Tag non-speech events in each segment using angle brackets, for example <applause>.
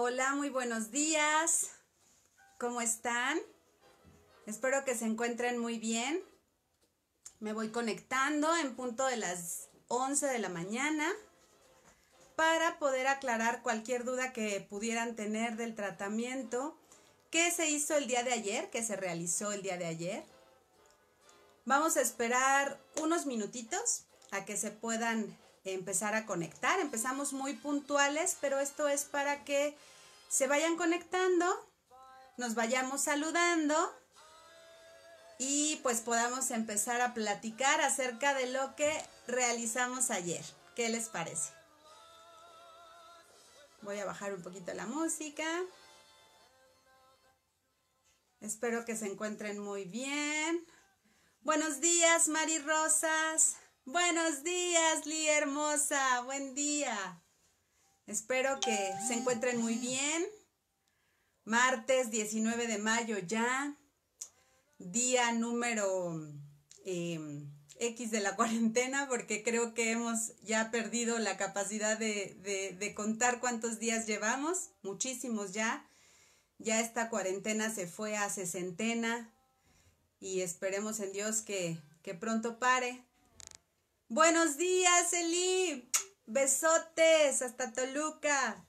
Hola, muy buenos días. ¿Cómo están? Espero que se encuentren muy bien. Me voy conectando en punto de las 11 de la mañana para poder aclarar cualquier duda que pudieran tener del tratamiento que se hizo el día de ayer, que se realizó el día de ayer. Vamos a esperar unos minutitos a que se puedan empezar a conectar. Empezamos muy puntuales, pero esto es para que se vayan conectando, nos vayamos saludando y pues podamos empezar a platicar acerca de lo que realizamos ayer. ¿Qué les parece? Voy a bajar un poquito la música. Espero que se encuentren muy bien. Buenos días, Mari Rosas. Buenos días, Li hermosa, buen día. Espero que se encuentren muy bien. Martes 19 de mayo ya, día número em, X de la <laughs> cuarentena, porque creo que hemos ya perdido la capacidad de, contar cuántos días llevamos, muchísimos ya. Ya esta cuarentena se fue a sesentena y esperemos en Dios que, que pronto pare Buenos días, Eli. Besotes hasta Toluca.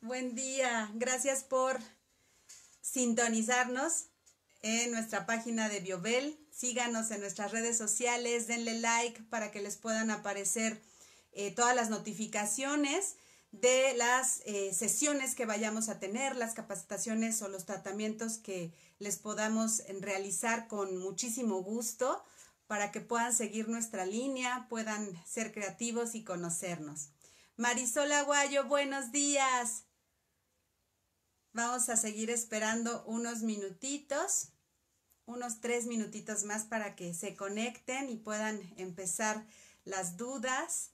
Buen día. Gracias por sintonizarnos en nuestra página de Biobel. Síganos en nuestras redes sociales, denle like para que les puedan aparecer eh, todas las notificaciones de las eh, sesiones que vayamos a tener, las capacitaciones o los tratamientos que les podamos realizar con muchísimo gusto para que puedan seguir nuestra línea, puedan ser creativos y conocernos. Marisol Aguayo, buenos días. Vamos a seguir esperando unos minutitos, unos tres minutitos más para que se conecten y puedan empezar las dudas.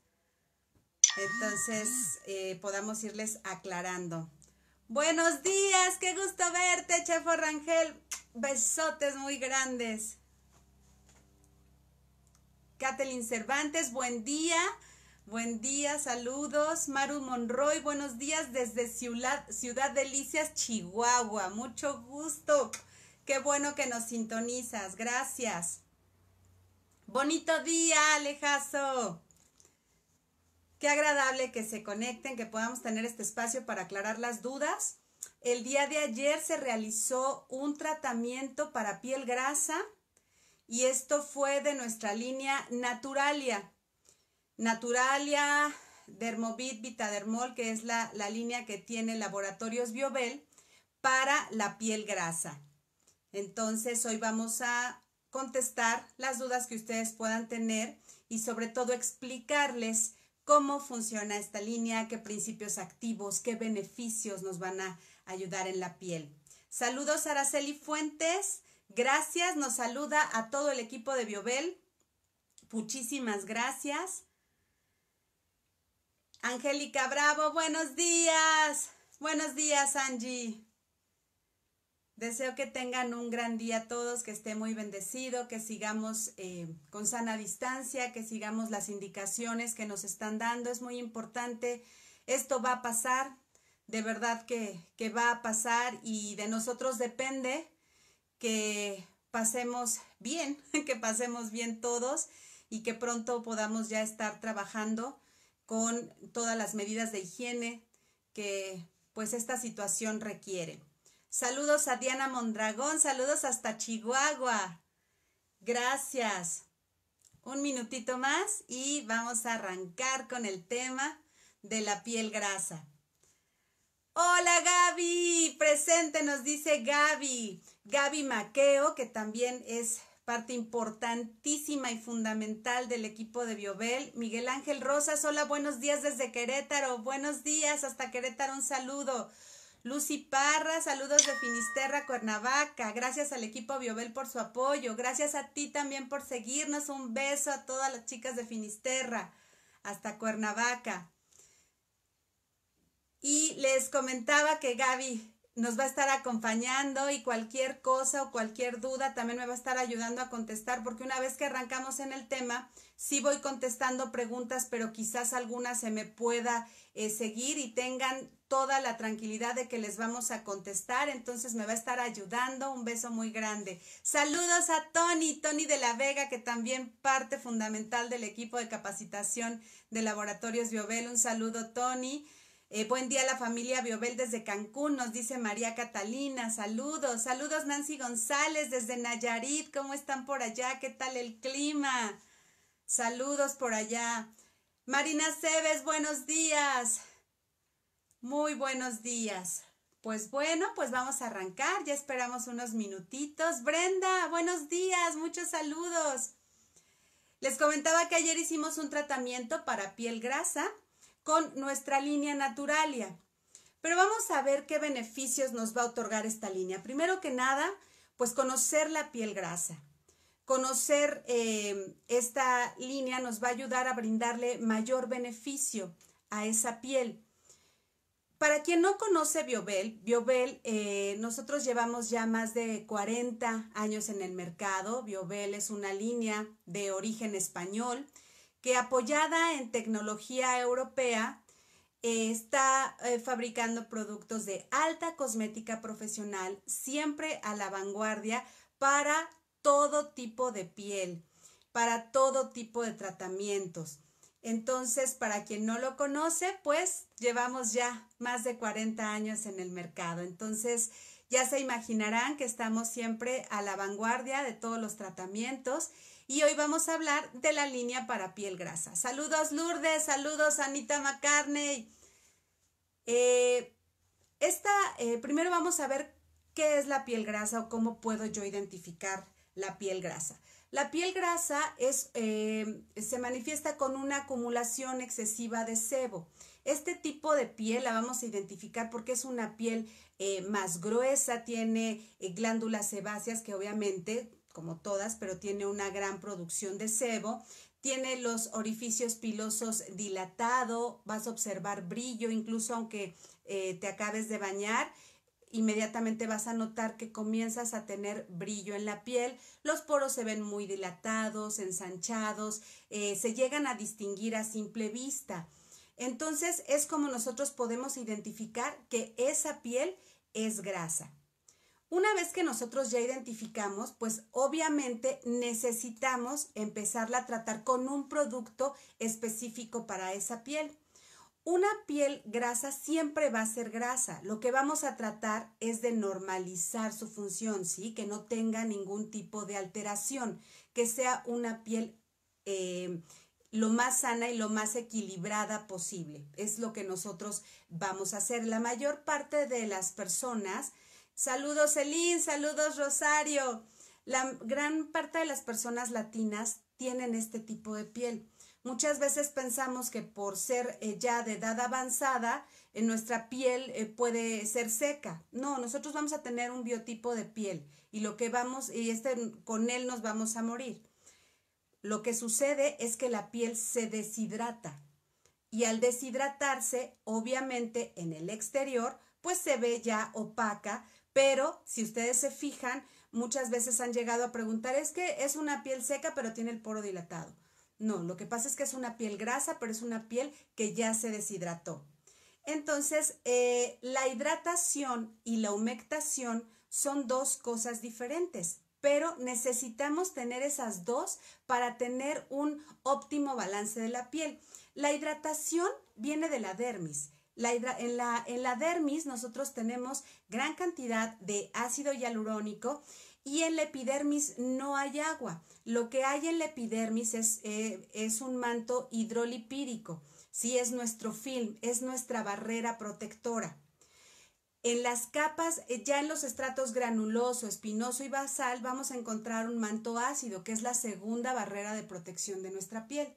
Entonces eh, podamos irles aclarando. Buenos días, qué gusto verte, Chefo Rangel. Besotes muy grandes. Kathleen Cervantes, buen día. Buen día, saludos. Maru Monroy, buenos días desde Ciudad, Ciudad Delicias, Chihuahua. Mucho gusto. Qué bueno que nos sintonizas. Gracias. Bonito día, Alejazo. Qué agradable que se conecten, que podamos tener este espacio para aclarar las dudas. El día de ayer se realizó un tratamiento para piel grasa y esto fue de nuestra línea Naturalia. Naturalia, Dermovit, Vitadermol, que es la, la línea que tiene Laboratorios Biobel para la piel grasa. Entonces, hoy vamos a contestar las dudas que ustedes puedan tener y sobre todo explicarles cómo funciona esta línea, qué principios activos, qué beneficios nos van a ayudar en la piel. Saludos Araceli Fuentes, Gracias, nos saluda a todo el equipo de Biobel. Muchísimas gracias. Angélica Bravo, buenos días. Buenos días, Angie. Deseo que tengan un gran día todos, que esté muy bendecido, que sigamos eh, con sana distancia, que sigamos las indicaciones que nos están dando. Es muy importante. Esto va a pasar, de verdad que, que va a pasar y de nosotros depende que pasemos bien, <laughs> que pasemos bien todos y que pronto podamos ya estar trabajando con todas las medidas de higiene que pues esta situación requiere. Saludos a Diana Mondragón, saludos hasta Chihuahua. Gracias. Un minutito más y vamos a arrancar con el tema de la piel grasa. Hola Gaby, presente nos dice Gaby. Gaby Maqueo, que también es parte importantísima y fundamental del equipo de Biobel. Miguel Ángel Rosas, hola, buenos días desde Querétaro, buenos días hasta Querétaro, un saludo. Lucy Parra, saludos de Finisterra, Cuernavaca. Gracias al equipo Biobel por su apoyo. Gracias a ti también por seguirnos. Un beso a todas las chicas de Finisterra, hasta Cuernavaca. Y les comentaba que Gaby nos va a estar acompañando y cualquier cosa o cualquier duda también me va a estar ayudando a contestar, porque una vez que arrancamos en el tema, sí voy contestando preguntas, pero quizás alguna se me pueda eh, seguir y tengan toda la tranquilidad de que les vamos a contestar, entonces me va a estar ayudando. Un beso muy grande. Saludos a Tony, Tony de la Vega, que también parte fundamental del equipo de capacitación de Laboratorios Biobel. Un saludo, Tony. Eh, buen día a la familia Biobel desde Cancún, nos dice María Catalina, saludos, saludos Nancy González desde Nayarit, ¿cómo están por allá? ¿Qué tal el clima? Saludos por allá. Marina Cebes, buenos días. Muy buenos días. Pues bueno, pues vamos a arrancar, ya esperamos unos minutitos. Brenda, buenos días, muchos saludos. Les comentaba que ayer hicimos un tratamiento para piel grasa con nuestra línea Naturalia. Pero vamos a ver qué beneficios nos va a otorgar esta línea. Primero que nada, pues conocer la piel grasa. Conocer eh, esta línea nos va a ayudar a brindarle mayor beneficio a esa piel. Para quien no conoce Biobel, Biobel eh, nosotros llevamos ya más de 40 años en el mercado. Biobel es una línea de origen español que apoyada en tecnología europea eh, está eh, fabricando productos de alta cosmética profesional, siempre a la vanguardia para todo tipo de piel, para todo tipo de tratamientos. Entonces, para quien no lo conoce, pues llevamos ya más de 40 años en el mercado. Entonces, ya se imaginarán que estamos siempre a la vanguardia de todos los tratamientos y hoy vamos a hablar de la línea para piel grasa. Saludos Lourdes, saludos Anita McCartney. Eh, esta, eh, primero vamos a ver qué es la piel grasa o cómo puedo yo identificar la piel grasa. La piel grasa es, eh, se manifiesta con una acumulación excesiva de sebo. Este tipo de piel la vamos a identificar porque es una piel más gruesa, tiene glándulas sebáceas que obviamente como todas, pero tiene una gran producción de sebo. Tiene los orificios pilosos dilatado, vas a observar brillo, incluso aunque eh, te acabes de bañar inmediatamente vas a notar que comienzas a tener brillo en la piel, los poros se ven muy dilatados, ensanchados, eh, se llegan a distinguir a simple vista. Entonces es como nosotros podemos identificar que esa piel es grasa. Una vez que nosotros ya identificamos, pues obviamente necesitamos empezarla a tratar con un producto específico para esa piel. Una piel grasa siempre va a ser grasa. Lo que vamos a tratar es de normalizar su función, ¿sí? Que no tenga ningún tipo de alteración, que sea una piel eh, lo más sana y lo más equilibrada posible. Es lo que nosotros vamos a hacer. La mayor parte de las personas Saludos elín saludos Rosario. La gran parte de las personas latinas tienen este tipo de piel. Muchas veces pensamos que por ser eh, ya de edad avanzada, nuestra piel eh, puede ser seca. No, nosotros vamos a tener un biotipo de piel y lo que vamos y este con él nos vamos a morir. Lo que sucede es que la piel se deshidrata y al deshidratarse, obviamente en el exterior, pues se ve ya opaca, pero si ustedes se fijan, muchas veces han llegado a preguntar, es que es una piel seca pero tiene el poro dilatado. No, lo que pasa es que es una piel grasa, pero es una piel que ya se deshidrató. Entonces, eh, la hidratación y la humectación son dos cosas diferentes, pero necesitamos tener esas dos para tener un óptimo balance de la piel. La hidratación viene de la dermis en, la, dermis nosotros tenemos gran cantidad de ácido hialurónico y en la epidermis no hay agua. Lo que hay en la epidermis es, eh, un manto hidrolipídico, sí es nuestro film, es nuestra barrera protectora. En las capas, eh, ya en los estratos granuloso, espinoso y basal, vamos a encontrar un manto ácido, que es la segunda barrera de protección de nuestra piel.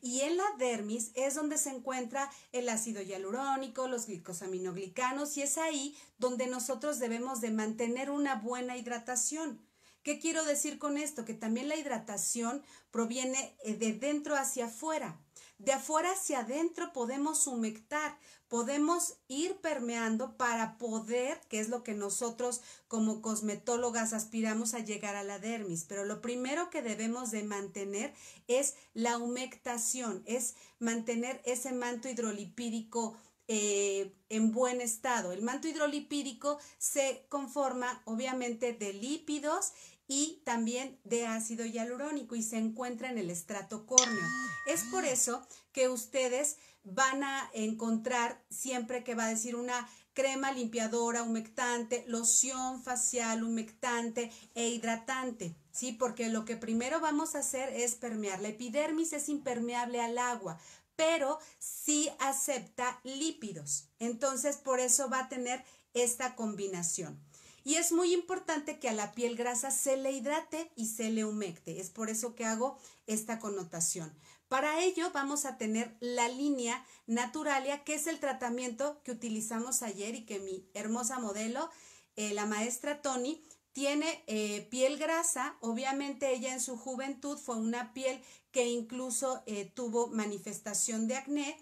Y en la dermis es donde se encuentra el ácido hialurónico, los glicosaminoglicanos y es ahí donde nosotros debemos de mantener una buena hidratación. ¿Qué quiero decir con esto? Que también la hidratación proviene eh, de dentro hacia afuera. De afuera hacia adentro podemos humectar, podemos ir permeando para poder, que es lo que nosotros como cosmetólogas aspiramos a llegar a la dermis, pero lo primero que debemos de mantener es la humectación, es mantener ese manto hidrolipídico eh, en buen estado. El manto hidrolipídico se conforma obviamente de lípidos y también de ácido hialurónico y se encuentra en el estrato córneo. Es por ah. eso que ustedes van a encontrar siempre que va a decir una crema limpiadora, humectante, loción facial, humectante e hidratante, ¿sí? Porque lo que primero vamos a hacer es permear. La epidermis es impermeable al agua, pero sí acepta lípidos. Entonces, por eso va a tener esta combinación. Y es muy importante que a la piel grasa se le hidrate y se le humecte. Es por eso que hago esta connotación. Para ello vamos a tener la línea Naturalia, que es el tratamiento que utilizamos ayer y que mi hermosa modelo, eh, la maestra Toni, tiene eh, piel grasa, obviamente ella en su juventud fue una piel que incluso eh, tuvo manifestación de acné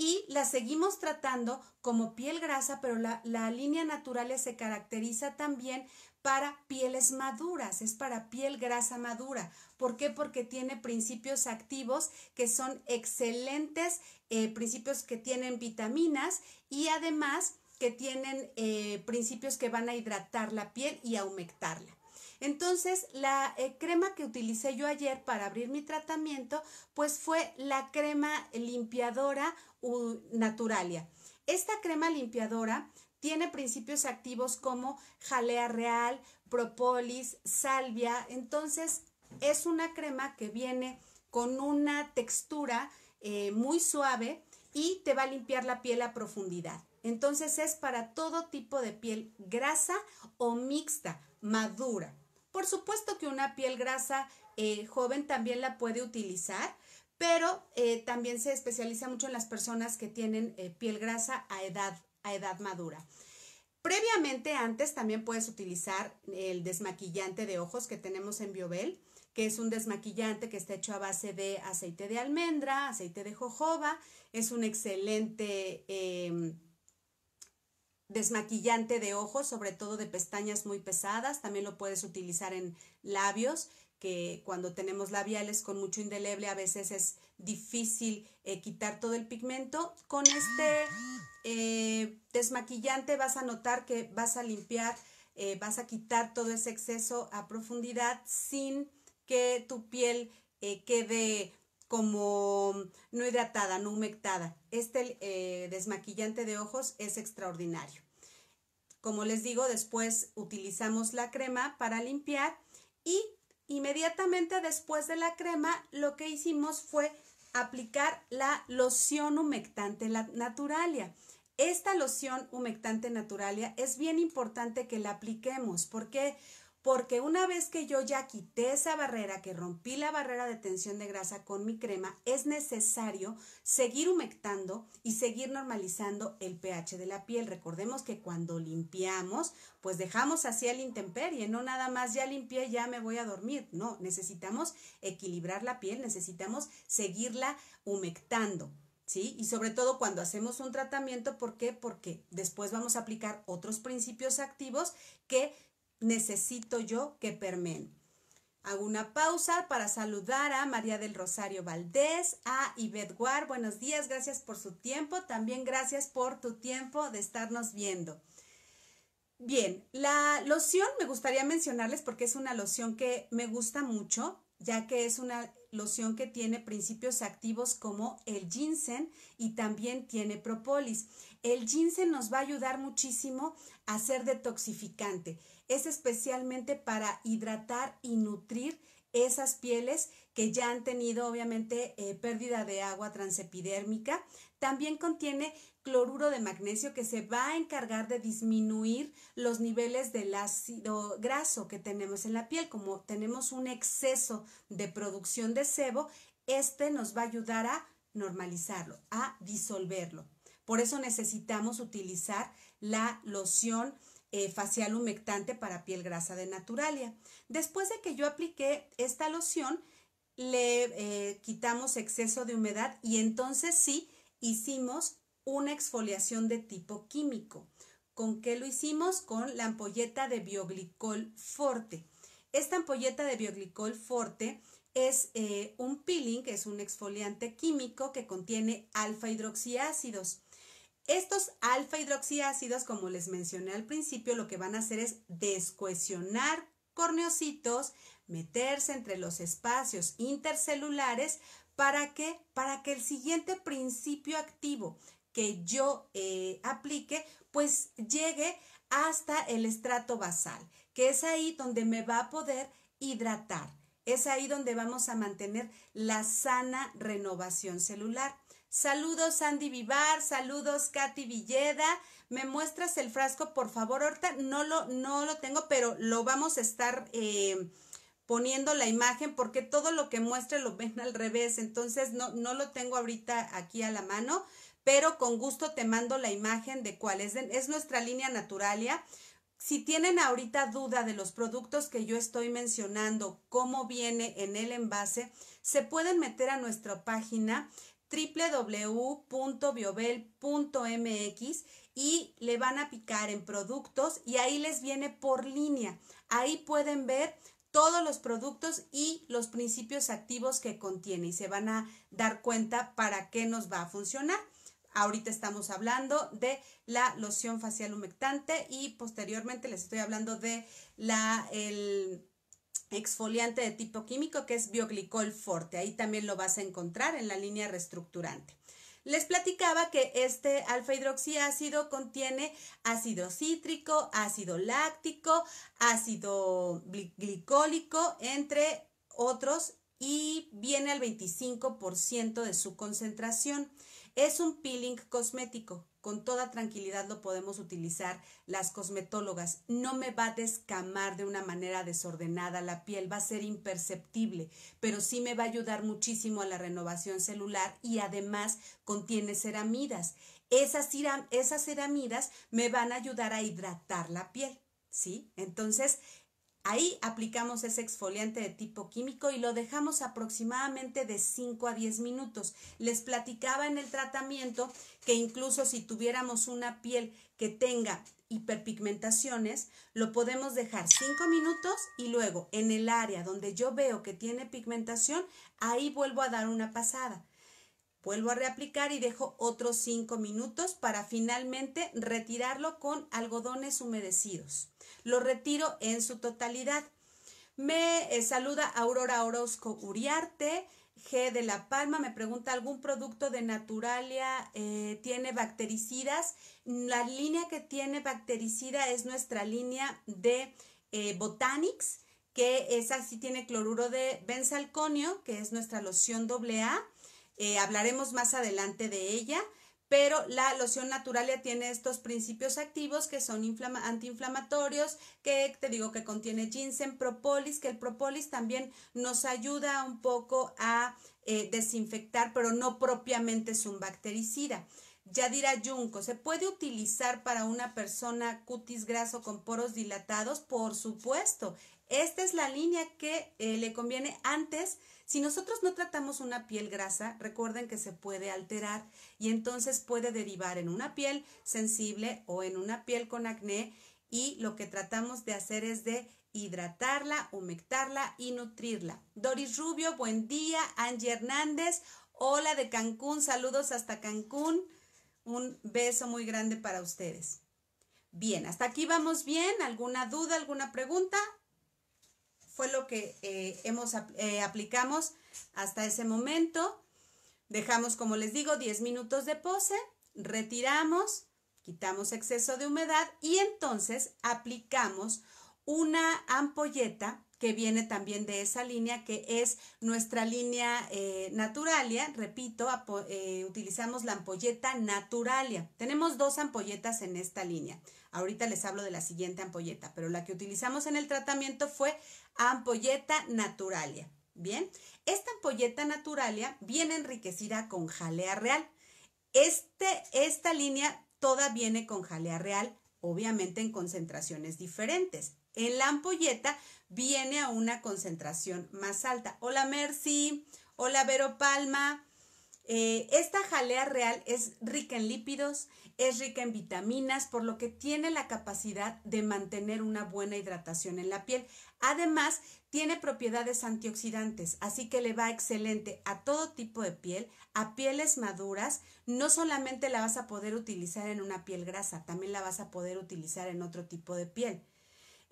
y la seguimos tratando como piel grasa, pero la, línea natural se caracteriza también para pieles maduras, es para piel grasa madura. ¿Por qué? Porque tiene principios activos que son excelentes, eh, principios que tienen vitaminas y además que tienen eh, principios que van a hidratar la piel y a humectarla. Entonces, la eh, crema que utilicé yo ayer para abrir mi tratamiento, pues fue la crema limpiadora Naturalia. Esta crema limpiadora tiene principios activos como jalea real, propolis, salvia. Entonces, es una crema que viene con una textura eh, muy suave y te va a limpiar la piel a profundidad. Entonces es para todo tipo de piel grasa o mixta, madura. Por supuesto que una piel grasa eh, joven también la puede utilizar, pero eh, también se especializa mucho en las personas que tienen eh, piel grasa a edad, a edad madura. Previamente, antes también puedes utilizar el desmaquillante de ojos que tenemos en Biobel, que es un desmaquillante que está hecho a base de aceite de almendra, aceite de jojoba, es un excelente em, desmaquillante de ojos, sobre todo de pestañas muy pesadas. También lo puedes utilizar en labios, que cuando tenemos labiales con mucho indeleble a veces es difícil eh, quitar todo el pigmento. Con este eh, desmaquillante vas a notar que vas a limpiar, eh, vas a quitar todo ese exceso a profundidad sin que tu piel quede como mm, no hidratada, no humectada. Este eh, desmaquillante de ojos es extraordinario. Como les digo, después utilizamos la crema para limpiar y inmediatamente después de la crema lo que hicimos fue aplicar la loción humectante naturalia. Esta loción humectante naturalia es bien importante que la apliquemos. Porque porque una vez que yo ya quité esa barrera, que rompí la barrera de tensión de grasa con mi crema, es necesario seguir humectando y seguir normalizando el pH de la piel. Recordemos que cuando limpiamos, pues dejamos así el intemperie, no nada más ya limpié, ya me voy a dormir. No, necesitamos equilibrar la piel, necesitamos seguirla humectando. ¿Sí? Y sobre todo cuando hacemos un tratamiento, ¿por qué? Porque después vamos a aplicar otros principios activos que necesito yo que permen. Hago una pausa para saludar a María del Rosario Valdés, a Ivette Guar. Buenos días, gracias por su tiempo. También gracias por tu tiempo de estarnos viendo. Bien, la loción me gustaría mencionarles porque es una loción que me gusta mucho, ya que es una loción que tiene principios activos como el ginseng y también tiene propolis. El ginseng nos va a ayudar muchísimo a ser detoxificante es especialmente para hidratar y nutrir esas pieles que ya han tenido obviamente eh, pérdida de agua transepidérmica. También contiene cloruro de magnesio que se va a encargar de disminuir los niveles del ácido graso que tenemos en la piel. Como tenemos un exceso de producción de sebo, este nos va a ayudar a normalizarlo, a disolverlo. Por eso necesitamos utilizar la loción eh, facial humectante para piel grasa de Naturalia. Después de que yo apliqué esta loción, le eh, quitamos exceso de humedad y entonces sí hicimos una exfoliación de tipo químico. ¿Con qué lo hicimos? Con la ampolleta de bioglicol forte. Esta ampolleta de bioglicol forte es eh, un peeling, que es un exfoliante químico que contiene alfa hidroxiácidos. Estos alfa hidroxiácidos, como les mencioné al principio, lo que van a hacer es descohesionar corneocitos, meterse entre los espacios intercelulares para que, para que el siguiente principio activo que yo eh, aplique, pues llegue hasta el estrato basal, que es ahí donde me va a poder hidratar. Es ahí donde vamos a mantener la sana renovación celular. Saludos Andy Vivar, saludos Katy Villeda. ¿Me muestras el frasco, por favor? Ahorita no lo, no lo tengo, pero lo vamos a estar eh, poniendo la imagen porque todo lo que muestre lo ven al revés. Entonces no, no lo tengo ahorita aquí a la mano, pero con gusto te mando la imagen de cuál es. Es nuestra línea naturalia. Si tienen ahorita duda de los productos que yo estoy mencionando, cómo viene en el envase, se pueden meter a nuestra página www.biobel.mx y le van a picar en productos y ahí les viene por línea. Ahí pueden ver todos los productos y los principios activos que contiene y se van a dar cuenta para qué nos va a funcionar. Ahorita estamos hablando de la loción facial humectante y posteriormente les estoy hablando de la, el, exfoliante de tipo químico que es bioglicol forte. Ahí también lo vas a encontrar en la línea reestructurante. Les platicaba que este alfa hidroxiácido contiene ácido cítrico, ácido láctico, ácido glicólico, entre otros, y viene al 25% de su concentración. Es un peeling cosmético con toda tranquilidad lo podemos utilizar las cosmetólogas. No me va a descamar de una manera desordenada la piel, va a ser imperceptible, pero sí me va a ayudar muchísimo a la renovación celular y además contiene ceramidas. Esas, esas ceramidas me van a ayudar a hidratar la piel, ¿sí? Entonces, Ahí aplicamos ese exfoliante de tipo químico y lo dejamos aproximadamente de 5 a 10 minutos. Les platicaba en el tratamiento que incluso si tuviéramos una piel que tenga hiperpigmentaciones, lo podemos dejar 5 minutos y luego en el área donde yo veo que tiene pigmentación, ahí vuelvo a dar una pasada. Vuelvo a reaplicar y dejo otros 5 minutos para finalmente retirarlo con algodones humedecidos. Lo retiro en su totalidad. Me eh, saluda Aurora Orozco Uriarte. G de La Palma me pregunta, ¿algún producto de Naturalia eh, tiene bactericidas? La línea que tiene bactericida es nuestra línea de eh, Botanics, que esa sí tiene cloruro de benzalconio, que es nuestra loción AA. hablaremos más adelante de ella pero la loción natural ya tiene estos principios activos que son antiinflamatorios, que te digo que contiene ginseng, propolis, que el propolis también nos ayuda un poco a eh, desinfectar, pero no propiamente es un bactericida. Ya dirá Yunco, ¿se puede utilizar para una persona cutis graso con poros dilatados? Por supuesto, esta es la línea que eh, le conviene antes. Si nosotros no tratamos una piel grasa, recuerden que se puede alterar y entonces puede derivar en una piel sensible o en una piel con acné y lo que tratamos de hacer es de hidratarla, humectarla y nutrirla. Doris Rubio, buen día. Angie Hernández, hola de Cancún, saludos hasta Cancún. Un beso muy grande para ustedes. Bien, hasta aquí vamos bien. ¿Alguna duda, alguna pregunta? fue lo que eh, hemos, eh, aplicamos hasta ese momento. Dejamos, como les digo, 10 minutos de pose, retiramos, quitamos exceso de humedad y entonces aplicamos una ampolleta que viene también de esa línea, que es nuestra línea eh, naturalia. Repito, eh, utilizamos la ampolleta naturalia. Tenemos dos ampolletas en esta línea. Ahorita les hablo de la siguiente ampolleta, pero la que utilizamos en el tratamiento fue ampolleta naturalia. Bien, esta ampolleta naturalia viene enriquecida con jalea real. Este, esta línea toda viene con jalea real, obviamente en concentraciones diferentes. En la ampolleta viene a una concentración más alta. Hola Mercy, hola Vero Palma. Eh, esta jalea real es rica en lípidos, es rica en vitaminas, por lo que tiene la capacidad de mantener una buena hidratación en la piel. Además, tiene propiedades antioxidantes, así que le va excelente a todo tipo de piel, a pieles maduras. No solamente la vas a poder utilizar en una piel grasa, también la vas a poder utilizar en otro tipo de piel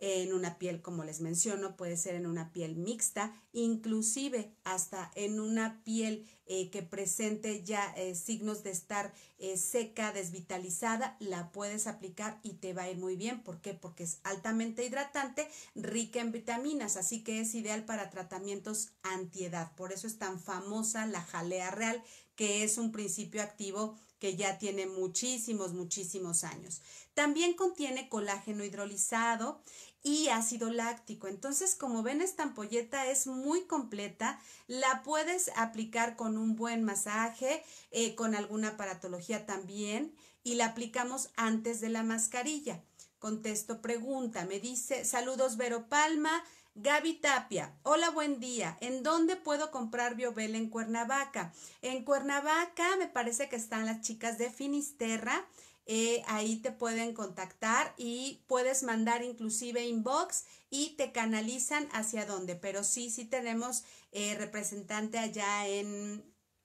en una piel, como les menciono, puede ser en una piel mixta, inclusive hasta en una piel eh, que presente ya eh, signos de estar eh, seca, desvitalizada, la puedes aplicar y te va a ir muy bien. ¿Por qué? Porque es altamente hidratante, rica en vitaminas, así que es ideal para tratamientos antiedad. Por eso es tan famosa la jalea real, que es un principio activo que ya tiene muchísimos, muchísimos años. También contiene colágeno hidrolizado, y ácido láctico. Entonces, como ven, esta ampolleta es muy completa. La puedes aplicar con un buen masaje, eh, con alguna aparatología también, y la aplicamos antes de la mascarilla. Contesto pregunta, me dice, saludos Vero Palma, Gaby Tapia, hola, buen día. ¿En dónde puedo comprar Biobel en Cuernavaca? En Cuernavaca me parece que están las chicas de Finisterra eh, ahí te pueden contactar y puedes mandar inclusive inbox y te canalizan hacia dónde. Pero sí, sí tenemos eh, representante allá en,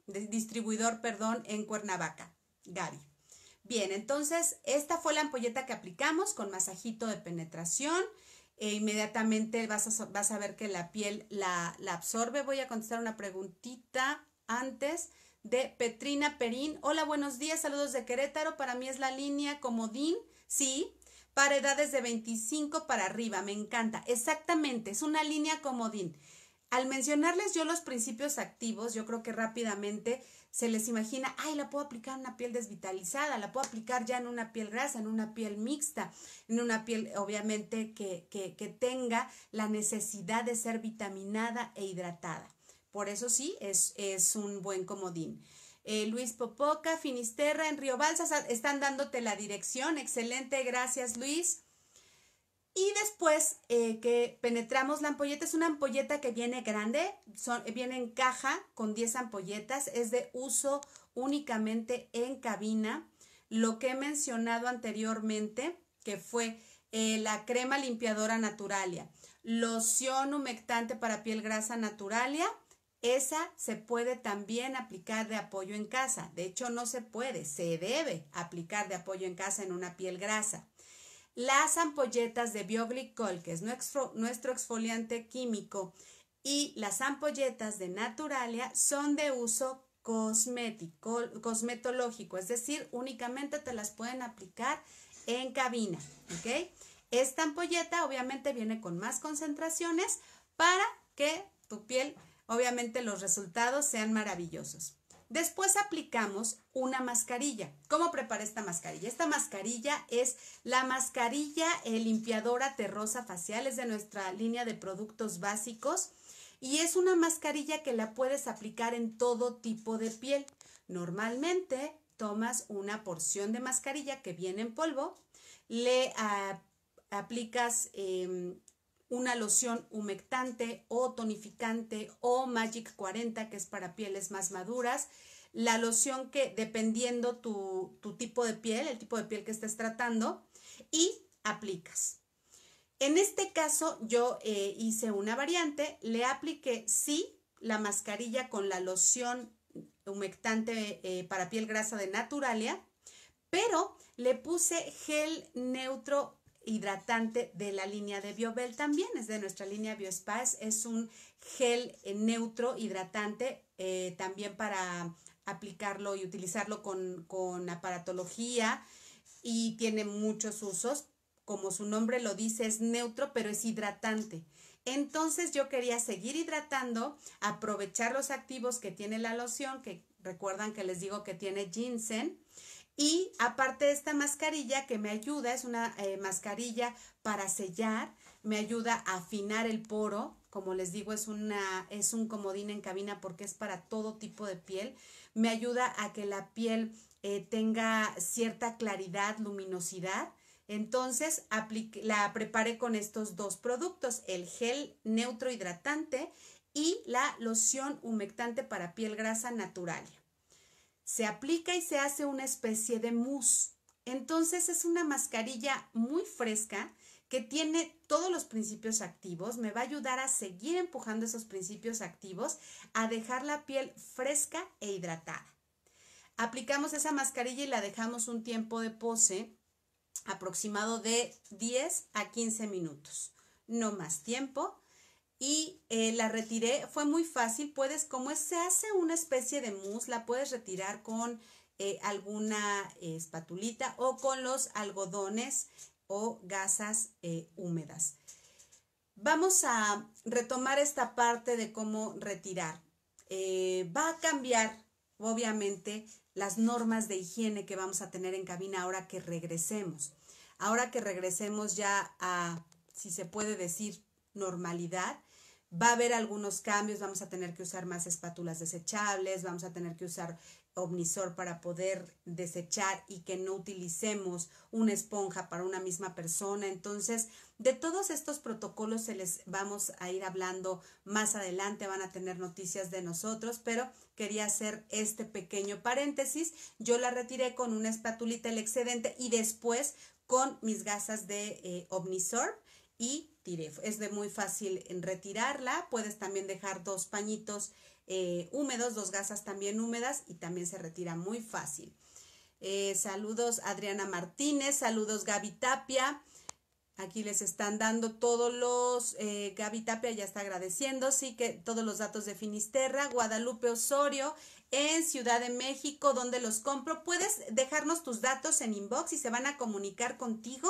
distribuidor, perdón, en Cuernavaca, Gaby. Bien, entonces esta fue la ampolleta que aplicamos con masajito de penetración. E inmediatamente vas a, ver que la piel la, la absorbe. Voy a contestar una preguntita antes de Petrina Perín. Hola, buenos días, saludos de Querétaro. Para mí es la línea comodín, sí, para edades de 25 para arriba, me encanta. Exactamente, es una línea comodín. Al mencionarles yo los principios activos, yo creo que rápidamente se les imagina, ay, la puedo aplicar en una piel desvitalizada, la puedo aplicar ya en una piel grasa, en una piel mixta, en una piel obviamente que, tenga la necesidad de ser vitaminada e hidratada. Por eso sí, es, un buen comodín. Eh, Luis Popoca, Finisterra, en Río Balsas, ah, están dándote la dirección. Excelente, gracias Luis. Y después eh, que penetramos la ampolleta, es una ampolleta que viene grande, viene en caja con 10 ampolletas, es de uso únicamente en cabina. Lo que he mencionado anteriormente, que fue eh, la crema limpiadora naturalia, loción humectante para piel grasa naturalia, esa se puede también aplicar de apoyo en casa. De hecho, no se puede, se debe aplicar de apoyo en casa en una piel grasa. Las ampolletas de Bioglicol, que es nuestro, nuestro exfoliante químico, y las ampolletas de Naturalia son de uso cosmético, cosmetológico, es decir, únicamente te las pueden aplicar en cabina, ¿ok? Esta ampolleta obviamente viene con más concentraciones para que tu piel obviamente los resultados sean maravillosos. Después aplicamos una mascarilla. ¿Cómo prepara esta mascarilla? Esta mascarilla es la mascarilla eh, limpiadora terrosa facial, es de nuestra línea de productos básicos y es una mascarilla que la puedes aplicar en todo tipo de piel. Normalmente tomas una porción de mascarilla que viene en polvo, le aplicas em, una loción humectante o tonificante o Magic 40 que es para pieles más maduras. La loción que dependiendo tu, tipo de piel, el tipo de piel que estés tratando y aplicas. En este caso yo eh, hice una variante, le apliqué sí la mascarilla con la loción humectante eh, para piel grasa de Naturalia, pero le puse gel neutro hidratante de la línea de Biobel también, es de nuestra línea Biospace, es un gel eh, neutro hidratante eh, también para aplicarlo y utilizarlo con, con aparatología y tiene muchos usos, como su nombre lo dice, es neutro pero es hidratante. Entonces yo quería seguir hidratando, aprovechar los activos que tiene la loción, que recuerdan que les digo que tiene ginseng, y aparte de esta mascarilla que me ayuda, es una eh, mascarilla para sellar, me ayuda a afinar el poro, como les digo, es, una, es un comodín en cabina porque es para todo tipo de piel, me ayuda a que la piel eh, tenga cierta claridad, luminosidad. Entonces la preparé con estos dos productos, el gel neutro hidratante y la loción humectante para piel grasa natural se aplica y se hace una especie de mousse. Entonces es una mascarilla muy fresca que tiene todos los principios activos, me va a ayudar a seguir empujando esos principios activos a dejar la piel fresca e hidratada. Aplicamos esa mascarilla y la dejamos un tiempo de pose aproximado de 10 a 15 minutos, no más tiempo y eh, la retiré. Fue muy fácil, puedes, como se hace una especie de mousse, la puedes retirar con eh, alguna espatulita o con los algodones o gasas eh, húmedas. Vamos a retomar esta parte de cómo retirar. va a cambiar, obviamente, las normas de higiene que vamos a tener en cabina ahora que regresemos. Ahora que regresemos ya a, si se puede decir, normalidad, va a haber algunos cambios, vamos a tener que usar más espátulas desechables, vamos a tener que usar omnisor para poder desechar y que no utilicemos una esponja para una misma persona. Entonces, de todos estos protocolos se les vamos a ir hablando más adelante, van a tener noticias de nosotros, pero quería hacer este pequeño paréntesis. Yo la retiré con una espatulita el excedente y después con mis gasas de eh, omnisor y es de muy fácil retirarla. Puedes también dejar dos pañitos eh, húmedos, dos gasas también húmedas y también se retira muy fácil. Eh, saludos Adriana Martínez, saludos Gaby Tapia. Aquí les están dando todos los, eh, Gaby Tapia ya está agradeciendo, sí que todos los datos de Finisterra, Guadalupe Osorio en Ciudad de México, donde los compro. Puedes dejarnos tus datos en inbox y se van a comunicar contigo.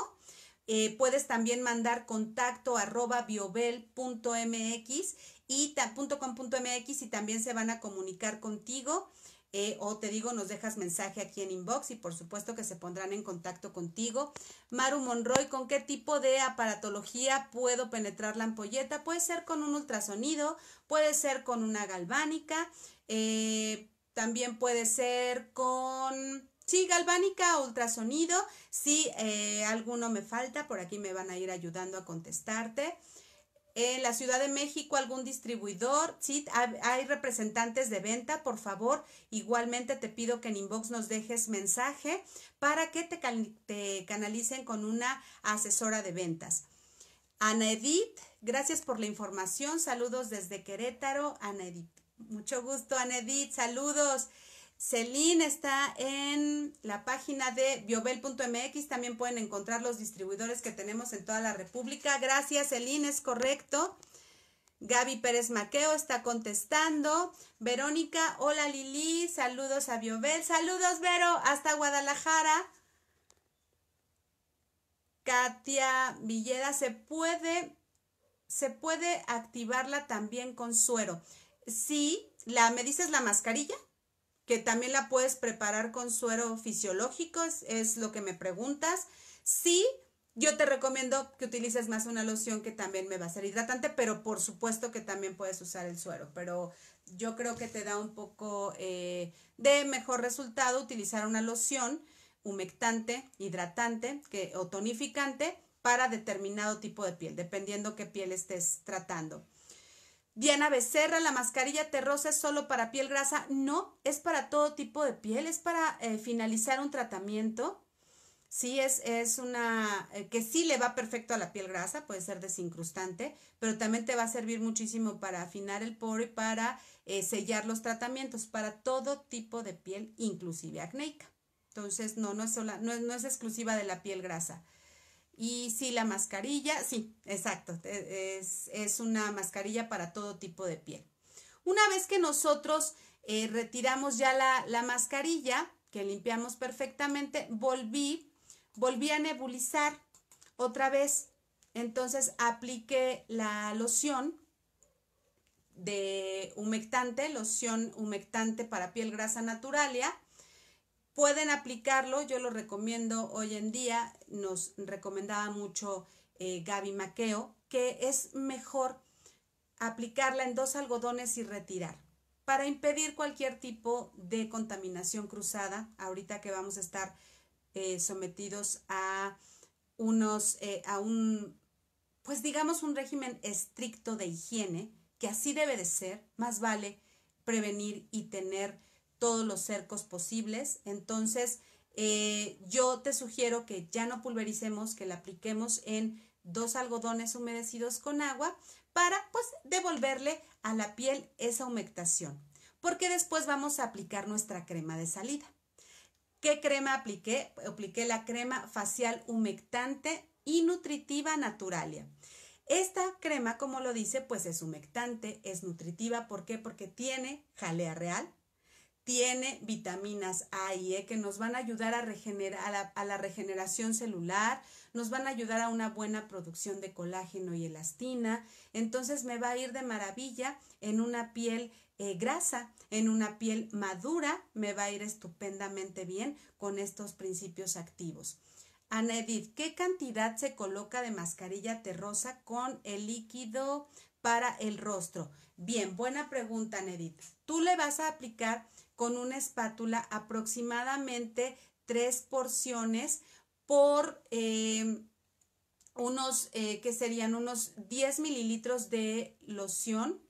Eh, puedes también mandar contacto arroba biobel.mx y .com.mx y también se van a comunicar contigo. Eh, o te digo, nos dejas mensaje aquí en inbox y por supuesto que se pondrán en contacto contigo. Maru Monroy, ¿con qué tipo de aparatología puedo penetrar la ampolleta? Puede ser con un ultrasonido, puede ser con una galvánica, eh, también puede ser con Sí, galvánica, ultrasonido. Si sí, eh, alguno me falta, por aquí me van a ir ayudando a contestarte. En la Ciudad de México, algún distribuidor, sí, hay representantes de venta, por favor. Igualmente te pido que en inbox nos dejes mensaje para que te, te canalicen con una asesora de ventas. Ana Edith, gracias por la información. Saludos desde Querétaro, Ana Edith. Mucho gusto, Ana Edith. Saludos. Celine está en la página de biobel.mx. También pueden encontrar los distribuidores que tenemos en toda la República. Gracias, Celine, es correcto. Gaby Pérez Maqueo está contestando. Verónica, hola Lili, saludos a Biobel. Saludos, Vero, hasta Guadalajara. Katia Villeda, se puede, se puede activarla también con suero. Sí, la, ¿me dices la mascarilla? que también la puedes preparar con suero fisiológico, es, lo que me preguntas. Sí, yo te recomiendo que utilices más una loción que también me va a ser hidratante, pero por supuesto que también puedes usar el suero, pero yo creo que te da un poco eh, de mejor resultado utilizar una loción humectante, hidratante que, o tonificante para determinado tipo de piel, dependiendo qué piel estés tratando. Diana Becerra, la mascarilla terrosa es solo para piel grasa. No, es para todo tipo de piel, es para eh, finalizar un tratamiento. Sí, es, una eh, que sí le va perfecto a la piel grasa, puede ser desincrustante, pero también te va a servir muchísimo para afinar el poro y para eh, sellar los tratamientos, para todo tipo de piel, inclusive acnéica. Entonces, no, no es, no, no es exclusiva de la piel grasa. Y sí, la mascarilla, sí, exacto, e, es, es una mascarilla para todo tipo de piel. Una vez que nosotros eh, retiramos ya la, la, mascarilla, que limpiamos perfectamente, volví, volví a nebulizar otra vez. Entonces apliqué la loción de humectante, loción humectante para piel grasa naturalia, Pueden aplicarlo, yo lo recomiendo hoy en día, nos recomendaba mucho eh, Gaby Maqueo, que es mejor aplicarla en dos algodones y retirar para impedir cualquier tipo de contaminación cruzada, ahorita que vamos a estar eh, sometidos a unos, eh, a un, pues digamos un régimen estricto de higiene, que así debe de ser, más vale prevenir y tener todos los cercos posibles. Entonces, eh, yo te sugiero que ya no pulvericemos, que la apliquemos en dos algodones humedecidos con agua para pues devolverle a la piel esa humectación, porque después vamos a aplicar nuestra crema de salida. ¿Qué crema apliqué? Apliqué la crema facial humectante y nutritiva naturalia. Esta crema, como lo dice, pues es humectante, es nutritiva. ¿Por qué? Porque tiene jalea real, tiene vitaminas A y E que nos van a ayudar a, regenerar, a, la, regeneración celular, nos van a ayudar a una buena producción de colágeno y elastina. Entonces me va a ir de maravilla en una piel eh, grasa, en una piel madura, me va a ir estupendamente bien con estos principios activos. Ana ¿qué cantidad se coloca de mascarilla terrosa con el líquido para el rostro? Bien, buena pregunta, Ana Tú le vas a aplicar con una espátula aproximadamente tres porciones por eh, unos, eh, que serían unos 10 mililitros de loción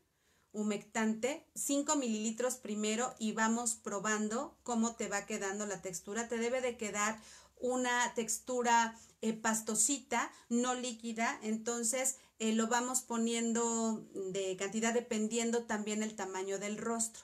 humectante, 5 mililitros primero y vamos probando cómo te va quedando la textura. Te debe de quedar una textura eh, pastosita, no líquida, entonces lo vamos poniendo de cantidad dependiendo también el tamaño del rostro.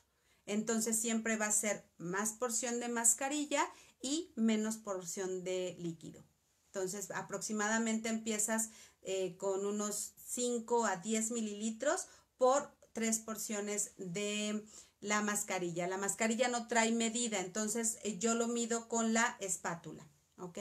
Entonces siempre va a ser más porción de mascarilla y menos porción de líquido. Entonces aproximadamente empiezas eh, con unos 5 a 10 mililitros por tres porciones de la mascarilla. La mascarilla no trae medida, entonces eh, yo lo mido con la espátula, ¿ok?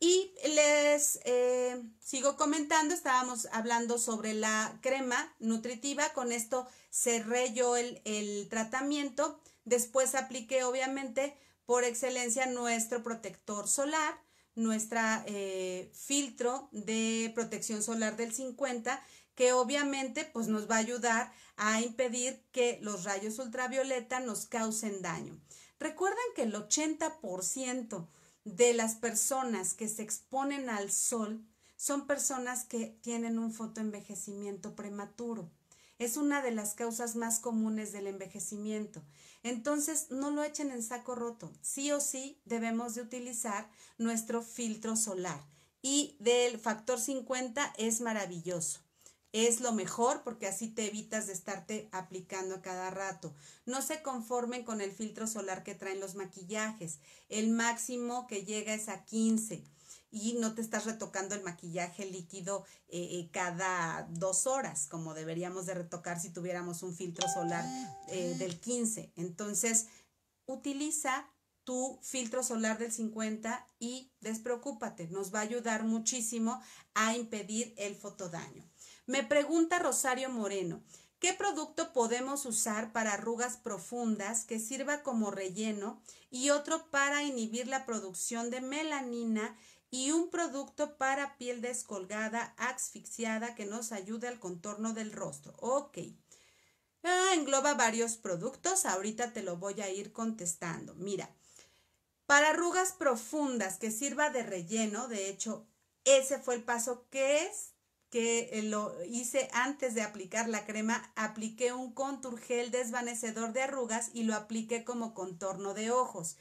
Y les eh, sigo comentando, estábamos hablando sobre la crema nutritiva, con esto cerré yo el, tratamiento, después apliqué obviamente por excelencia nuestro protector solar, nuestra eh, filtro de protección solar del 50, que obviamente pues nos va a ayudar a impedir que los rayos ultravioleta nos causen daño. Recuerden que el 80% de las personas que se exponen al sol son personas que tienen un fotoenvejecimiento prematuro. Es una de las causas más comunes del envejecimiento. Entonces, no lo echen en saco roto. Sí o sí debemos de utilizar nuestro filtro solar. Y del factor 50 es maravilloso es lo mejor porque así te evitas de estarte aplicando a cada rato. No se conformen con el filtro solar que traen los maquillajes. El máximo que llega es a 15 y no te estás retocando el maquillaje líquido eh, eh, cada dos horas, como deberíamos de retocar si tuviéramos un filtro solar eh, del 15. Entonces, utiliza tu filtro solar del 50 y despreocúpate, nos va a ayudar muchísimo a impedir el fotodaño. Me pregunta Rosario Moreno, ¿qué producto podemos usar para arrugas profundas que sirva como relleno y otro para inhibir la producción de melanina y un producto para piel descolgada, asfixiada, que nos ayude al contorno del rostro? Ok. Ah, engloba varios productos, ahorita te lo voy a ir contestando. Mira, para arrugas profundas que sirva de relleno, de hecho, ese fue el paso que es que eh, lo hice antes de aplicar la crema, apliqué un contour gel desvanecedor de arrugas y lo apliqué como contorno de ojos.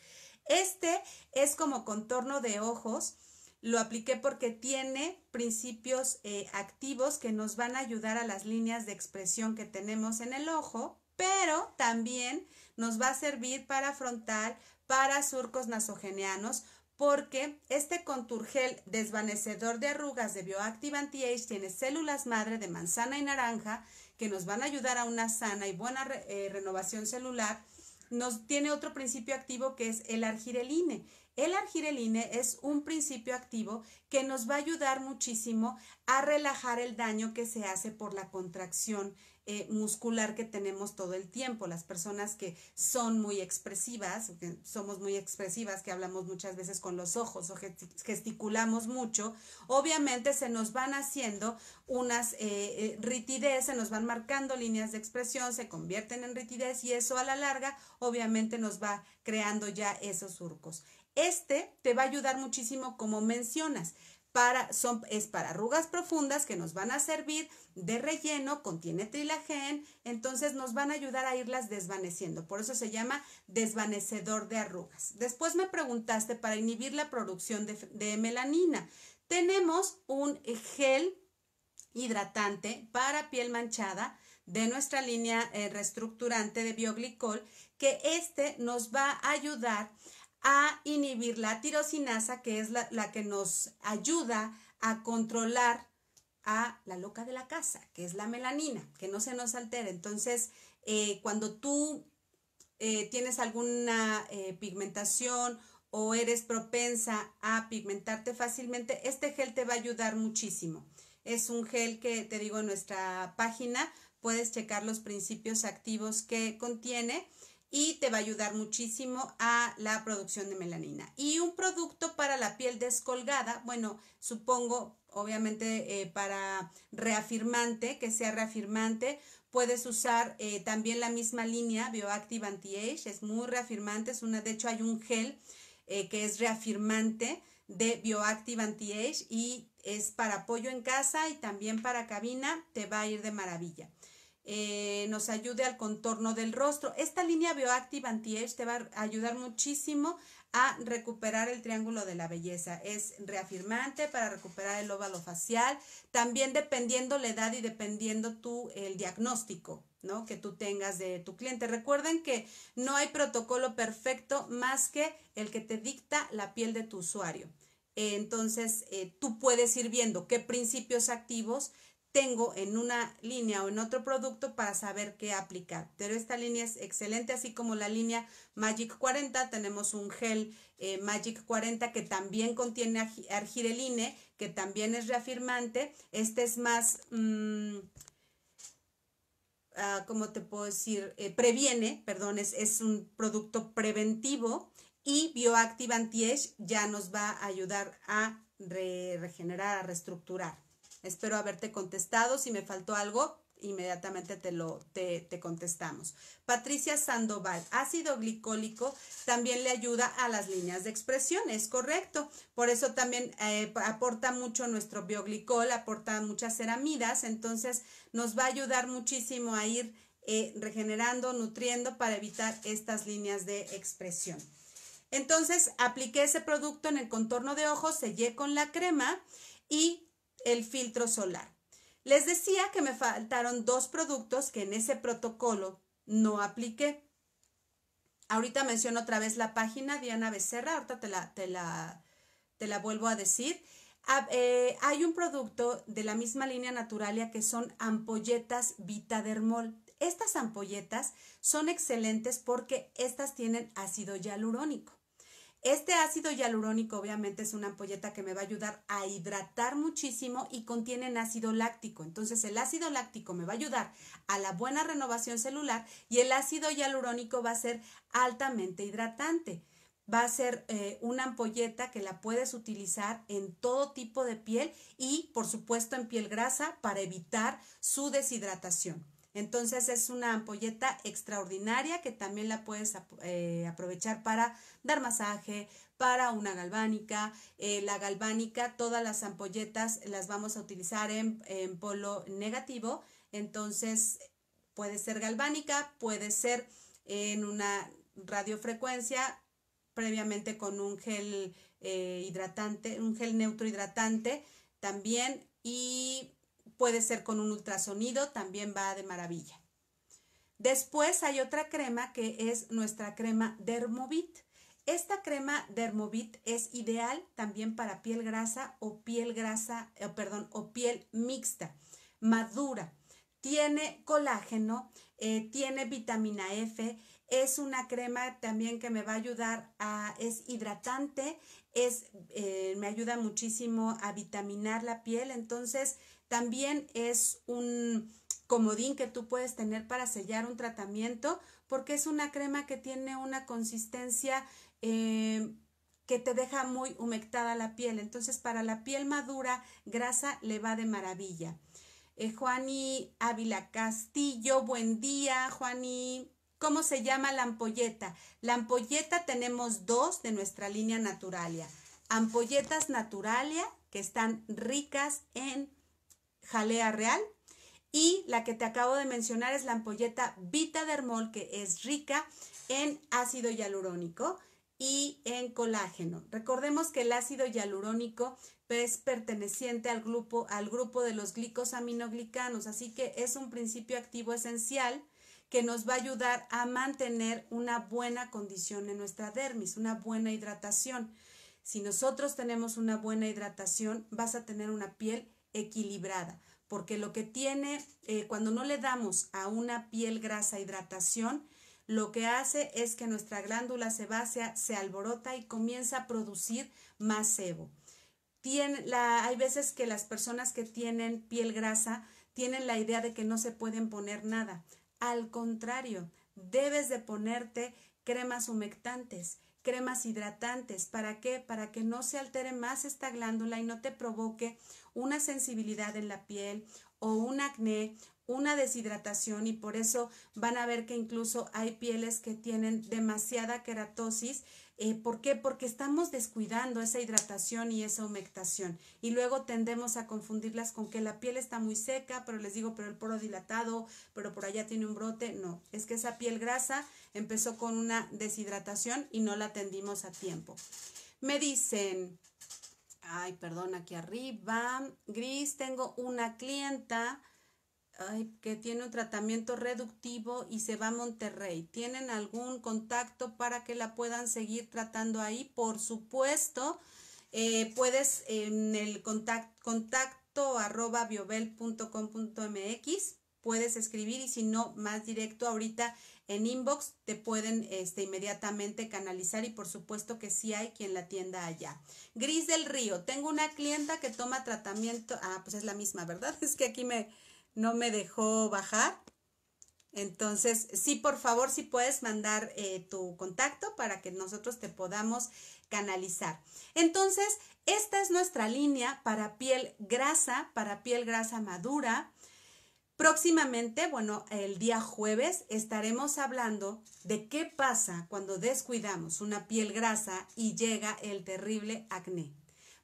Este es como contorno de ojos, lo apliqué porque tiene principios eh, activos que nos van a ayudar a las líneas de expresión que tenemos en el ojo, pero también nos va a servir para afrontar para surcos nasogenianos, porque este conturgel desvanecedor de arrugas de Bioactive Anti-Age tiene células madre de manzana y naranja que nos van a ayudar a una sana y buena eh, renovación celular. Nos tiene otro principio activo que es el argireline. El argireline es un principio activo que nos va a ayudar muchísimo a relajar el daño que se hace por la contracción eh, muscular que tenemos todo el tiempo. Las personas que son muy expresivas, que somos muy expresivas, que hablamos muchas veces con los ojos o gesticulamos mucho, obviamente se nos van haciendo unas eh, eh, ritidez, se nos van marcando líneas de expresión, se convierten en ritidez y eso a la larga obviamente nos va creando ya esos surcos. Este te va a ayudar muchísimo como mencionas. Para, son, es para arrugas profundas que nos van a servir de relleno, contiene trilagen, entonces nos van a ayudar a irlas desvaneciendo. Por eso se llama desvanecedor de arrugas. Después me preguntaste para inhibir la producción de, melanina. Tenemos un gel hidratante para piel manchada de nuestra línea eh, reestructurante de bioglicol, que este nos va a ayudar a inhibir la tirosinasa, que es la, que nos ayuda a controlar a la loca de la casa, que es la melanina, que no se nos altera. Entonces, eh, cuando tú eh, tienes alguna eh, pigmentación o eres propensa a pigmentarte fácilmente, este gel te va a ayudar muchísimo. Es un gel que te digo en nuestra página, puedes checar los principios activos que contiene y te va a ayudar muchísimo a la producción de melanina. Y un producto para la piel descolgada, bueno, supongo, obviamente eh, para reafirmante, que sea reafirmante, puedes usar eh, también la misma línea Bioactive Anti-Age, es muy reafirmante, es una, de hecho hay un gel eh, que es reafirmante de Bioactive Anti-Age y es para apoyo en casa y también para cabina, te va a ir de maravilla. Eh, nos ayude al contorno del rostro. Esta línea Bioactive Anti-Age te va a ayudar muchísimo a recuperar el triángulo de la belleza. Es reafirmante para recuperar el óvalo facial, también dependiendo la edad y dependiendo tú el diagnóstico. ¿no? que tú tengas de tu cliente. Recuerden que no hay protocolo perfecto más que el que te dicta la piel de tu usuario. entonces, eh, tú puedes ir viendo qué principios activos tengo en una línea o en otro producto para saber qué aplicar. Pero esta línea es excelente, así como la línea Magic 40. Tenemos un gel eh, Magic 40 que también contiene argireline, que también es reafirmante. Este es más, mm, ah, ¿cómo te puedo decir? Eh, previene, perdón, es, un producto preventivo. Y Bioactive Anti-Age ya nos va a ayudar a regenerar, a reestructurar. Espero haberte contestado. Si me faltó algo, inmediatamente te lo te, contestamos. Patricia Sandoval, ácido glicólico también le ayuda a las líneas de expresión, es correcto. Por eso también eh, aporta mucho nuestro bioglicol, aporta muchas ceramidas, entonces nos va a ayudar muchísimo a ir eh, regenerando, nutriendo para evitar estas líneas de expresión. Entonces apliqué ese producto en el contorno de ojos, sellé con la crema y el filtro solar. Les decía que me faltaron dos productos que en ese protocolo no apliqué. Ahorita menciono otra vez la página Diana Becerra, ahorita te la, te la, te la vuelvo a decir. Eh, hay un producto de la misma línea Naturalia que son ampolletas Vitadermol. Estas ampolletas son excelentes porque estas tienen ácido hialurónico. Este ácido hialurónico obviamente es una ampolleta que me va a ayudar a hidratar muchísimo y contiene ácido láctico. Entonces el ácido láctico me va a ayudar a la buena renovación celular y el ácido hialurónico va a ser altamente hidratante. Va a ser eh, una ampolleta que la puedes utilizar en todo tipo de piel y por supuesto en piel grasa para evitar su deshidratación. Entonces es una ampolleta extraordinaria que también la puedes eh, aprovechar para dar masaje, para una galvánica. Eh, la galvánica, todas las ampolletas las vamos a utilizar en, polo negativo. Entonces puede ser galvánica, puede ser en una radiofrecuencia previamente con un gel eh, hidratante, un gel neutro hidratante también y puede ser con un ultrasonido, también va de maravilla. Después hay otra crema que es nuestra crema Dermovit. Esta crema Dermovit es ideal también para piel grasa o piel grasa, eh, perdón, o piel mixta, madura. Tiene colágeno, eh, tiene vitamina F, es una crema también que me va a ayudar a, es hidratante, es, eh, me ayuda muchísimo a vitaminar la piel, entonces también es un comodín que tú puedes tener para sellar un tratamiento porque es una crema que tiene una consistencia eh, que te deja muy humectada la piel. Entonces, para la piel madura, grasa le va de maravilla. Eh, Juani Ávila Castillo, buen día, Juani. ¿Cómo se llama la ampolleta? La ampolleta tenemos dos de nuestra línea Naturalia. Ampolletas Naturalia que están ricas en jalea real. Y la que te acabo de mencionar es la ampolleta Vitadermol, que es rica en ácido hialurónico y en colágeno. Recordemos que el ácido hialurónico es perteneciente al grupo, al grupo de los glicosaminoglicanos, así que es un principio activo esencial que nos va a ayudar a mantener una buena condición en nuestra dermis, una buena hidratación. Si nosotros tenemos una buena hidratación, vas a tener una piel equilibrada, porque lo que tiene, eh, cuando no le damos a una piel grasa hidratación, lo que hace es que nuestra glándula sebácea se alborota y comienza a producir más sebo. la, hay veces que las personas que tienen piel grasa tienen la idea de que no se pueden poner nada. Al contrario, debes de ponerte cremas humectantes, cremas hidratantes. ¿Para qué? Para que no se altere más esta glándula y no te provoque una sensibilidad en la piel o un acné, una deshidratación y por eso van a ver que incluso hay pieles que tienen demasiada queratosis eh, ¿Por qué? Porque estamos descuidando esa hidratación y esa humectación. Y luego tendemos a confundirlas con que la piel está muy seca, pero les digo, pero el poro dilatado, pero por allá tiene un brote. No, es que esa piel grasa empezó con una deshidratación y no la atendimos a tiempo. Me dicen, Ay, perdón, aquí arriba. Gris, tengo una clienta que tiene un tratamiento reductivo y se va a Monterrey. ¿Tienen algún contacto para que la puedan seguir tratando ahí? Por supuesto, eh, puedes en el contacto arroba biobel.com.mx puedes escribir y si no, más directo ahorita en inbox te pueden este, inmediatamente canalizar y por supuesto que sí hay quien la atienda allá. Gris del Río, tengo una clienta que toma tratamiento, ah, pues es la misma, ¿verdad? <laughs> Es que aquí me, no me dejó bajar. Entonces, sí, por favor, si sí puedes mandar eh, tu contacto para que nosotros te podamos canalizar. Entonces, esta es nuestra línea para piel grasa, para piel grasa madura, Próximamente, bueno, el día jueves estaremos hablando de qué pasa cuando descuidamos una piel grasa y llega el terrible acné.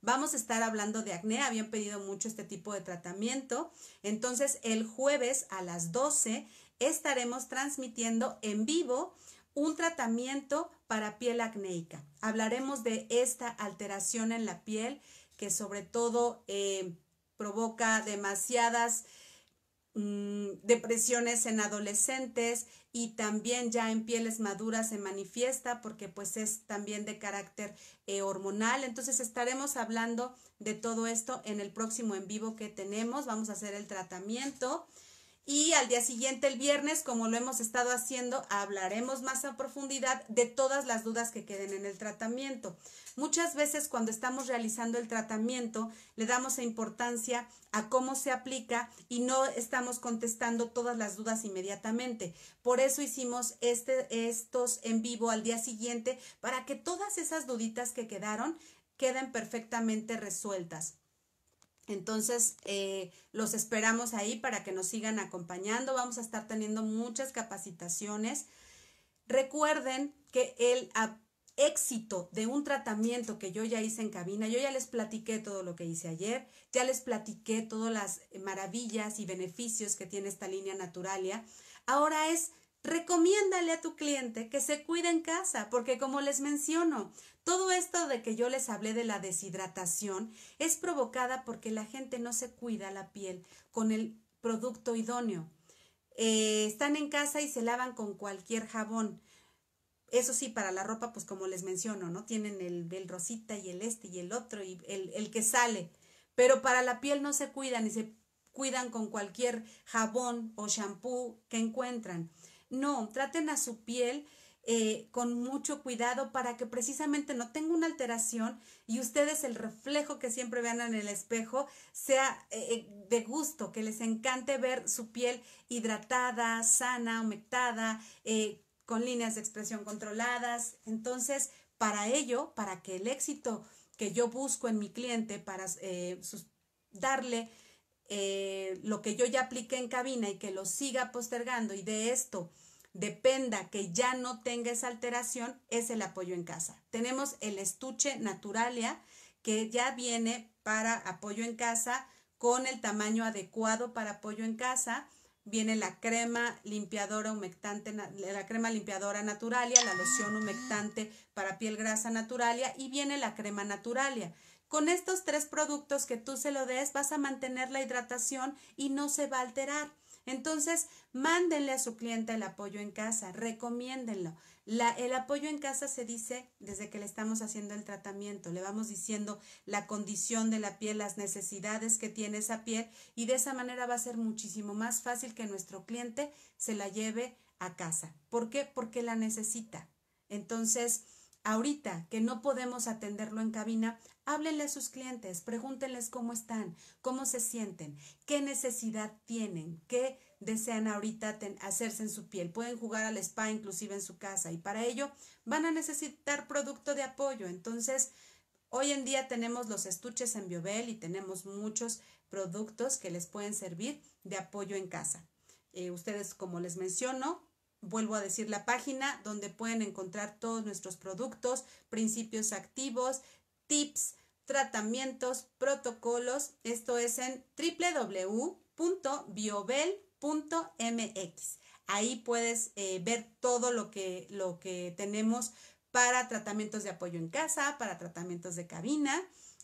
Vamos a estar hablando de acné, habían pedido mucho este tipo de tratamiento. Entonces, el jueves a las 12 estaremos transmitiendo en vivo un tratamiento para piel acnéica. Hablaremos de esta alteración en la piel que sobre todo eh, provoca demasiadas Mm, depresiones en adolescentes y también ya en pieles maduras se manifiesta porque pues es también de carácter eh, hormonal. Entonces estaremos hablando de todo esto en el próximo en vivo que tenemos. Vamos a hacer el tratamiento y al día siguiente, el viernes, como lo hemos estado haciendo, hablaremos más a profundidad de todas las dudas que queden en el tratamiento. Muchas veces cuando estamos realizando el tratamiento, le damos importancia a cómo se aplica y no estamos contestando todas las dudas inmediatamente. Por eso hicimos este, estos en vivo al día siguiente, para que todas esas duditas que quedaron queden perfectamente resueltas. Entonces, eh, los esperamos ahí para que nos sigan acompañando. Vamos a estar teniendo muchas capacitaciones. Recuerden que el éxito de un tratamiento que yo ya hice en cabina, yo ya les platiqué todo lo que hice ayer, ya les platiqué todas las maravillas y beneficios que tiene esta línea naturalia. Ahora es Recomiéndale a tu cliente que se cuide en casa, porque como les menciono, todo esto de que yo les hablé de la deshidratación es provocada porque la gente no se cuida la piel con el producto idóneo. Eh, están en casa y se lavan con cualquier jabón. Eso sí, para la ropa, pues como les menciono, ¿no? Tienen el, del rosita y el este y el otro y el, el que sale. Pero para la piel no se cuidan y se cuidan con cualquier jabón o shampoo que encuentran. No, traten a su piel eh, con mucho cuidado para que precisamente no tenga una alteración y ustedes el reflejo que siempre vean en el espejo sea eh, eh, de gusto, que les encante ver su piel hidratada, sana, humectada, con líneas de expresión controladas. Entonces, para ello, para que el éxito que yo busco en mi cliente, para darle eh, lo que yo ya apliqué en cabina y que lo siga postergando y de esto dependa que ya no tenga esa alteración, es el apoyo en casa. Tenemos el estuche Naturalia que ya viene para apoyo en casa con el tamaño adecuado para apoyo en casa. Viene la crema limpiadora humectante, la crema limpiadora naturalia, la loción humectante para piel grasa naturalia y viene la crema naturalia. Con estos tres productos que tú se lo des, vas a mantener la hidratación y no se va a alterar. Entonces, mándenle a su cliente el apoyo en casa, recomiéndenlo. el apoyo en casa se dice desde que le estamos haciendo el tratamiento, le vamos diciendo la condición de la piel, las necesidades que tiene esa piel y de esa manera va a ser muchísimo más fácil que nuestro cliente se la lleve a casa. ¿Por qué? Porque la necesita. Entonces, Ahorita que no podemos atenderlo en cabina, háblenle a sus clientes, pregúntenles cómo están, cómo se sienten, qué necesidad tienen, qué desean ahorita hacerse en su piel. Pueden jugar al spa inclusive en su casa y para ello van a necesitar producto de apoyo. Entonces, hoy en día tenemos los estuches en Biobel y tenemos muchos productos que les pueden servir de apoyo en casa. Eh, ustedes, como les menciono, vuelvo a decir la página donde pueden encontrar todos nuestros productos, principios activos, tips, tratamientos, protocolos. Esto es en www.biobel.mx. Ahí puedes eh, ver todo lo que, lo que tenemos para tratamientos de apoyo en casa, para tratamientos de cabina.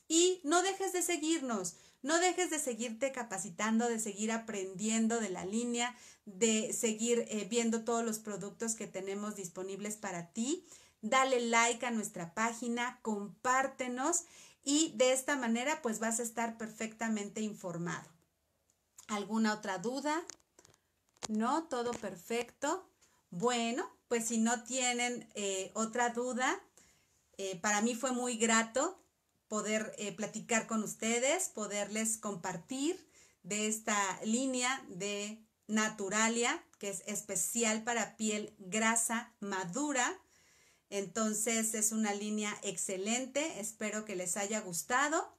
Y no dejes de seguirnos. No dejes de seguirte capacitando, de seguir aprendiendo de la línea, de seguir eh, viendo todos los productos que tenemos disponibles para ti. Dale like a nuestra página, compártenos y de esta manera pues vas a estar perfectamente informado. ¿Alguna otra duda? No, todo perfecto. Bueno, pues si no tienen eh, otra duda, eh, para mí fue muy grato poder eh, platicar con ustedes, poderles compartir de esta línea de Naturalia, que es especial para piel grasa madura. Entonces es una línea excelente, espero que les haya gustado.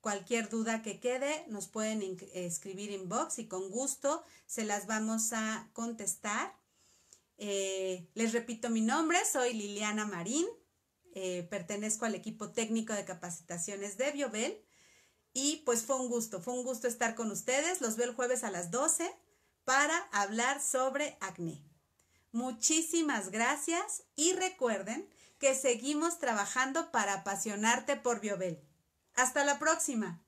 Cualquier duda que quede nos pueden eh, escribir inbox y con gusto se las vamos a contestar. Eh, les repito mi nombre, soy Liliana Marín. Eh, pertenezco al equipo técnico de capacitaciones de Biobel. Y pues fue un gusto, fue un gusto estar con ustedes. Los veo el jueves a las 12 para hablar sobre acné. Muchísimas gracias y recuerden que seguimos trabajando para apasionarte por Biobel. Hasta la próxima.